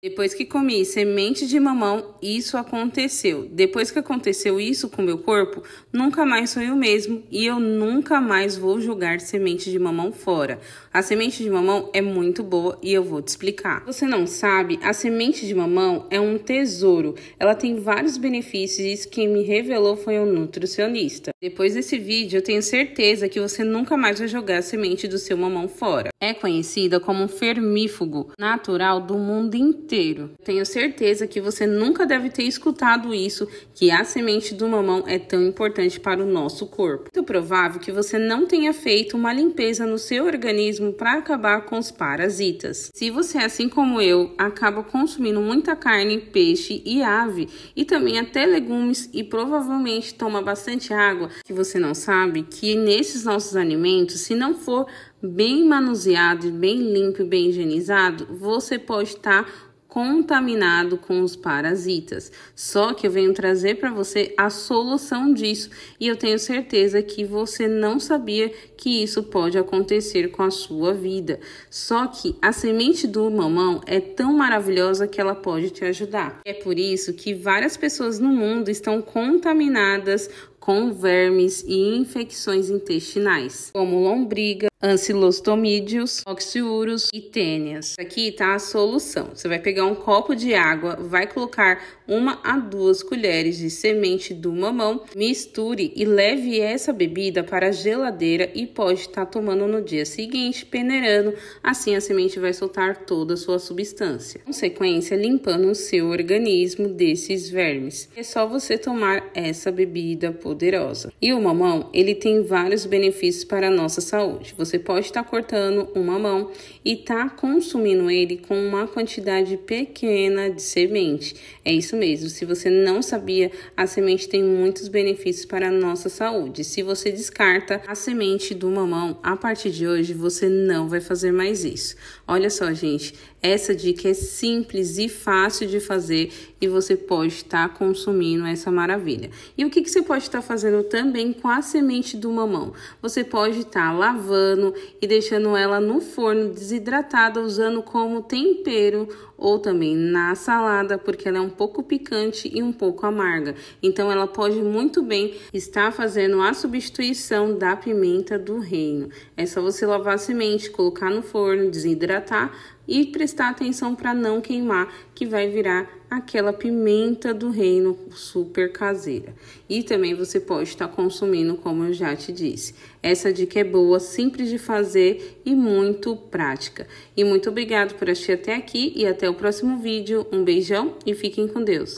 Depois que comi semente de mamão, isso aconteceu. Depois que aconteceu isso com meu corpo, nunca mais sou eu mesmo e eu nunca mais vou jogar semente de mamão fora. A semente de mamão é muito boa e eu vou te explicar. Você não sabe, a semente de mamão é um tesouro. Ela tem vários benefícios e isso quem me revelou foi um nutricionista. Depois desse vídeo, eu tenho certeza que você nunca mais vai jogar a semente do seu mamão fora. É conhecida como um fermífugo natural do mundo inteiro inteiro. Tenho certeza que você nunca deve ter escutado isso, que a semente do mamão é tão importante para o nosso corpo. Muito provável que você não tenha feito uma limpeza no seu organismo para acabar com os parasitas. Se você, assim como eu, acaba consumindo muita carne, peixe e ave, e também até legumes, e provavelmente toma bastante água, que você não sabe que nesses nossos alimentos, se não for bem manuseado, bem limpo, e bem higienizado, você pode estar contaminado com os parasitas. Só que eu venho trazer para você a solução disso e eu tenho certeza que você não sabia que isso pode acontecer com a sua vida. Só que a semente do mamão é tão maravilhosa que ela pode te ajudar. É por isso que várias pessoas no mundo estão contaminadas com vermes e infecções intestinais, como lombriga ancilostomídeos, oxiúros e tênias. Aqui tá a solução. Você vai pegar um copo de água, vai colocar uma a duas colheres de semente do mamão, misture e leve essa bebida para a geladeira e pode estar tá tomando no dia seguinte, peneirando, assim a semente vai soltar toda a sua substância. Consequência, limpando o seu organismo desses vermes. É só você tomar essa bebida poderosa. E o mamão, ele tem vários benefícios para a nossa saúde. Você você pode estar cortando um mamão e tá consumindo ele com uma quantidade pequena de semente. É isso mesmo. Se você não sabia, a semente tem muitos benefícios para a nossa saúde. Se você descarta a semente do mamão, a partir de hoje você não vai fazer mais isso. Olha só, gente, essa dica é simples e fácil de fazer e você pode estar consumindo essa maravilha. E o que, que você pode estar fazendo também com a semente do mamão? Você pode estar lavando e deixando ela no forno desidratada, usando como tempero ou também na salada, porque ela é um pouco picante e um pouco amarga. Então ela pode muito bem estar fazendo a substituição da pimenta do reino. É só você lavar a semente, colocar no forno, desidratar, e prestar atenção para não queimar, que vai virar aquela pimenta do reino super caseira. E também você pode estar tá consumindo, como eu já te disse. Essa dica é boa, simples de fazer e muito prática. E muito obrigado por assistir até aqui e até o próximo vídeo. Um beijão e fiquem com Deus.